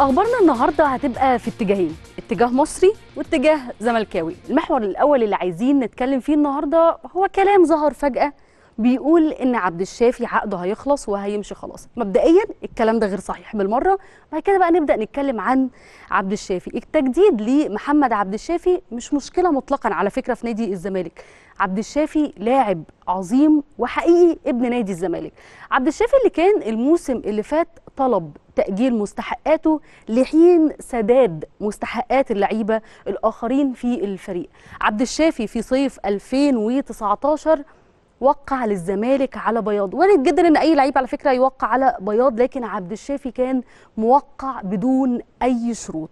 اخبارنا النهارده هتبقى في اتجاهين اتجاه مصري واتجاه زملكاوي المحور الاول اللي عايزين نتكلم فيه النهارده هو كلام ظهر فجاه بيقول ان عبد الشافي عقده هيخلص وهيمشي خلاص مبدئيا الكلام ده غير صحيح بالمره بعد كده بقى نبدا نتكلم عن عبد الشافي التجديد لمحمد عبد الشافي مش مشكله مطلقا على فكره في نادي الزمالك عبد الشافي لاعب عظيم وحقيقي ابن نادي الزمالك عبد الشافي اللي كان الموسم اللي فات طلب تأجيل مستحقاته لحين سداد مستحقات اللعيبة الآخرين في الفريق عبد الشافي في صيف 2019 وقع للزمالك على بياض وارد جدا ان اي لعيب على فكره يوقع على بياض لكن عبد الشافي كان موقع بدون اي شروط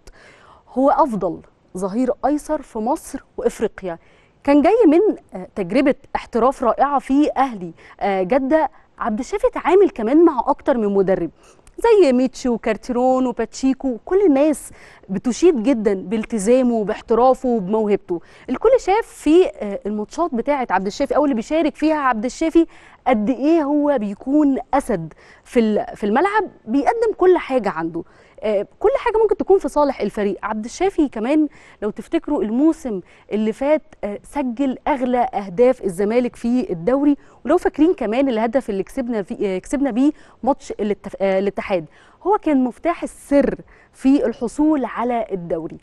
هو افضل ظهير ايسر في مصر وافريقيا كان جاي من آه، تجربه احتراف رائعه في اهلي آه، جده عبد الشافي اتعامل كمان مع اكتر من مدرب زي ميتشي وكارتيرون وباتشيكو كل الناس بتشيد جدا بالتزامه وباحترافه وبموهبته الكل شاف في آه، الماتشات بتاعه عبد الشافي او اللي بيشارك فيها عبد الشافي قد ايه هو بيكون اسد في في الملعب بيقدم كل حاجه عنده آه، كل حاجه ممكن تكون في صالح الفريق عبد الشافي كمان لو تفتكروا الموسم اللي فات آه، سجل اغلى اهداف الزمالك في الدوري ولو فاكرين كمان الهدف اللي كسبنا كسبنا بيه ماتش الاتحاد الاتحاد هو كان مفتاح السر في الحصول على الدوري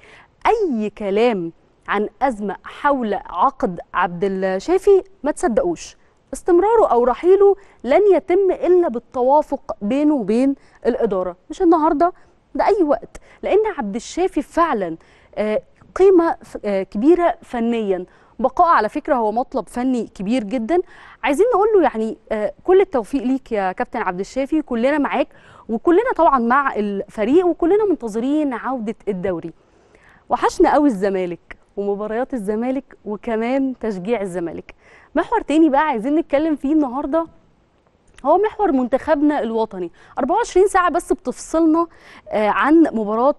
اي كلام عن ازمه حول عقد عبد الشافي ما تصدقوش استمراره او رحيله لن يتم الا بالتوافق بينه وبين الاداره مش النهارده ده اي وقت لان عبد الشافي فعلا آه، قيمه آه، كبيره فنيا بقاء على فكره هو مطلب فني كبير جدا عايزين نقول له يعني آه، كل التوفيق ليك يا كابتن عبد الشافي كلنا معاك وكلنا طبعا مع الفريق وكلنا منتظرين عوده الدوري وحشنا قوي الزمالك ومباريات الزمالك وكمان تشجيع الزمالك محور تاني بقى عايزين نتكلم فيه النهارده هو محور منتخبنا الوطني 24 ساعه بس بتفصلنا آه، عن مباراه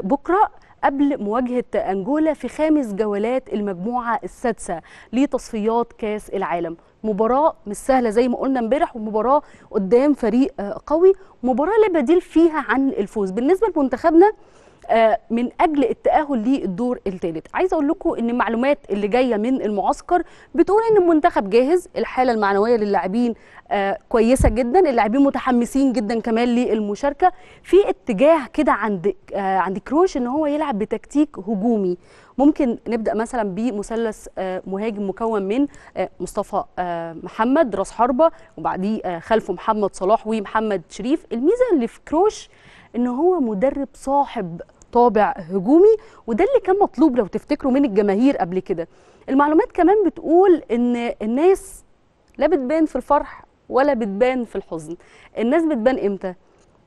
بكره قبل مواجهة أنجولا في خامس جولات المجموعة السادسة لتصفيات كاس العالم مباراة مش سهلة زي ما قلنا امبارح ومباراة قدام فريق قوي مباراة لا بديل فيها عن الفوز بالنسبة لمنتخبنا آه، من اجل التاهل للدور الثالث عايزه اقول لكم ان المعلومات اللي جايه من المعسكر بتقول ان المنتخب جاهز الحاله المعنويه للاعبين آه، كويسه جدا اللاعبين متحمسين جدا كمان للمشاركه في اتجاه كده عند آه، عند كروش ان هو يلعب بتكتيك هجومي ممكن نبدا مثلا بمثلث مهاجم مكون من مصطفى محمد راس حربه وبعديه خلفه محمد صلاح ومحمد شريف الميزه اللي في كروش ان هو مدرب صاحب طابع هجومي وده اللي كان مطلوب لو تفتكروا من الجماهير قبل كده المعلومات كمان بتقول ان الناس لا بتبان في الفرح ولا بتبان في الحزن الناس بتبان امتى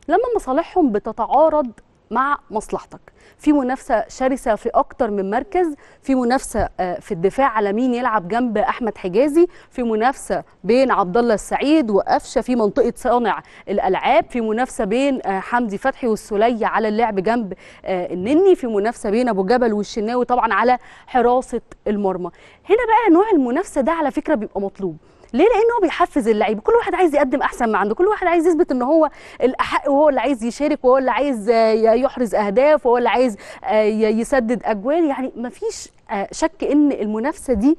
لما مصالحهم بتتعارض مع مصلحتك في منافسه شرسه في اكتر من مركز في منافسه آه، في الدفاع على مين يلعب جنب احمد حجازي في منافسه بين عبد الله السعيد وقفشه في منطقه صانع الالعاب في منافسه بين آه، حمدي فتحي والسوليه على اللعب جنب آه، النني في منافسه بين ابو جبل والشناوي طبعا على حراسه المرمى هنا بقى نوع المنافسه ده على فكره بيبقى مطلوب ليه لانه بيحفز اللعيبه كل واحد عايز يقدم احسن ما عنده كل واحد عايز يثبت ان هو الاحق وهو اللي عايز يشارك وهو اللي عايز آه، يحرز اهداف وهو اللي عايز آه، يسدد اجوال يعني ما فيش آه، شك ان المنافسه دي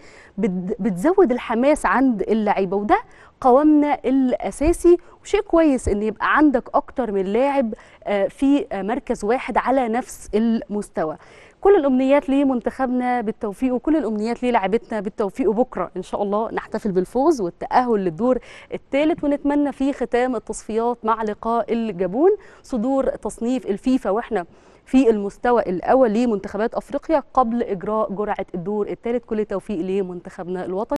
بتزود الحماس عند اللعيبه وده قوامنا الاساسي وشيء كويس ان يبقى عندك اكتر من لاعب في مركز واحد على نفس المستوى كل الامنيات لمنتخبنا بالتوفيق وكل الامنيات للاعبتنا بالتوفيق وبكره ان شاء الله نحتفل بالفوز والتاهل للدور الثالث ونتمنى في ختام التصفيات مع لقاء الجابون صدور تصنيف الفيفا واحنا في المستوى الاول لمنتخبات افريقيا قبل اجراء جرعه الدور الثالث كل التوفيق لمنتخبنا الوطني